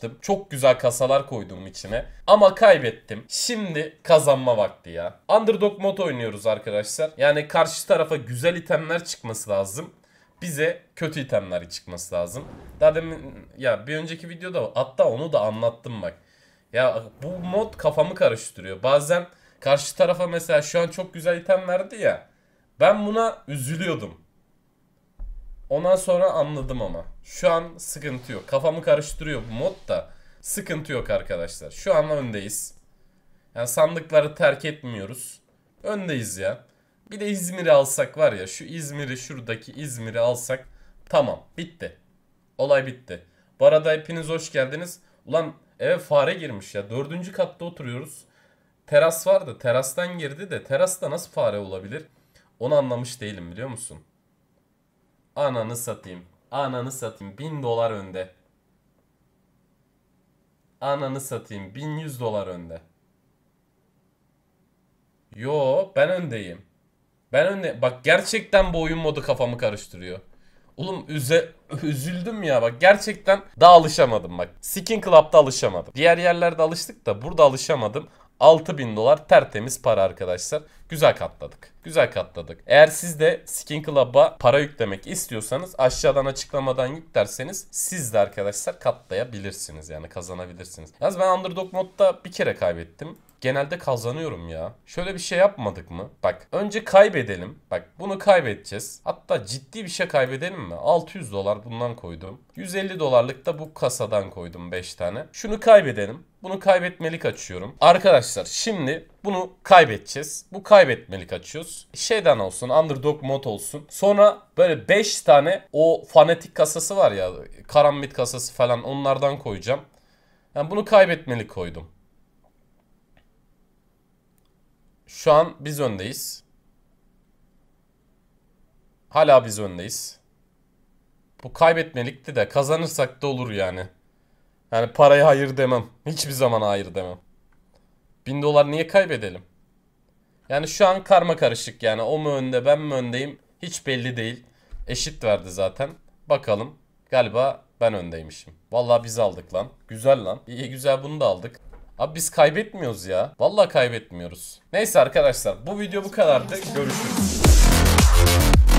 uğraştım. Çok güzel kasalar koydum içine. Ama kaybettim. Şimdi kazanma vakti ya. Underdog mod oynuyoruz arkadaşlar. Yani karşı tarafa güzel itemler çıkması lazım. Bize kötü itemler çıkması lazım. Daha demin ya bir önceki videoda hatta onu da anlattım bak. Ya bu mod kafamı karıştırıyor. Bazen karşı tarafa mesela şu an çok güzel item verdi ya. Ben buna üzülüyordum. Ondan sonra anladım ama. Şu an sıkıntı yok. Kafamı karıştırıyor bu mod da. Sıkıntı yok arkadaşlar. Şu an öndeyiz. Yani sandıkları terk etmiyoruz. Öndeyiz ya. Bir de İzmir'i alsak var ya. Şu İzmir'i şuradaki İzmir'i alsak. Tamam bitti. Olay bitti. Bu arada hepiniz hoş geldiniz. Ulan eve fare girmiş ya. Dördüncü katta oturuyoruz. Teras vardı. Terastan girdi de terasta nasıl fare olabilir? Onu anlamış değilim biliyor musun? Ananı satayım. Ananı satayım. 1000 dolar önde. Ananı satayım. 1100 dolar önde. Yo ben öndeyim. Ben önde. Bak gerçekten bu oyun modu kafamı karıştırıyor. Oğlum üze, üzüldüm ya bak gerçekten daha alışamadım bak. Skin Club'da alışamadım. Diğer yerlerde alıştık da burada alışamadım. 6000 dolar tertemiz para arkadaşlar. Güzel katladık. Güzel katladık. Eğer siz de Skin Club'a para yüklemek istiyorsanız aşağıdan açıklamadan yüklerseniz siz de arkadaşlar katlayabilirsiniz. Yani kazanabilirsiniz. Yalnız ben Underdog modda bir kere kaybettim genelde kazanıyorum ya. Şöyle bir şey yapmadık mı? Bak önce kaybedelim. Bak bunu kaybedeceğiz. Hatta ciddi bir şey kaybedelim mi? 600 dolar bundan koydum. 150 dolarlık da bu kasadan koydum 5 tane. Şunu kaybedelim. Bunu kaybetmelik açıyorum. Arkadaşlar şimdi bunu kaybedeceğiz. Bu kaybetmelik açıyoruz. Şeyden olsun underdog mod olsun. Sonra böyle 5 tane o fanatik kasası var ya. Karambit kasası falan onlardan koyacağım. Yani bunu kaybetmelik koydum. Şu an biz öndeyiz. Hala biz öndeyiz. Bu kaybetmelikti de kazanırsak da olur yani. Yani parayı hayır demem. Hiçbir zaman hayır demem. Bin dolar niye kaybedelim? Yani şu an karma karışık yani. O mu önde ben mi öndeyim? Hiç belli değil. Eşit verdi zaten. Bakalım. Galiba ben öndeymişim. Vallahi biz aldık lan. Güzel lan. İyi güzel bunu da aldık. Abi biz kaybetmiyoruz ya. Vallahi kaybetmiyoruz. Neyse arkadaşlar bu video bu kadardı. Görüşürüz.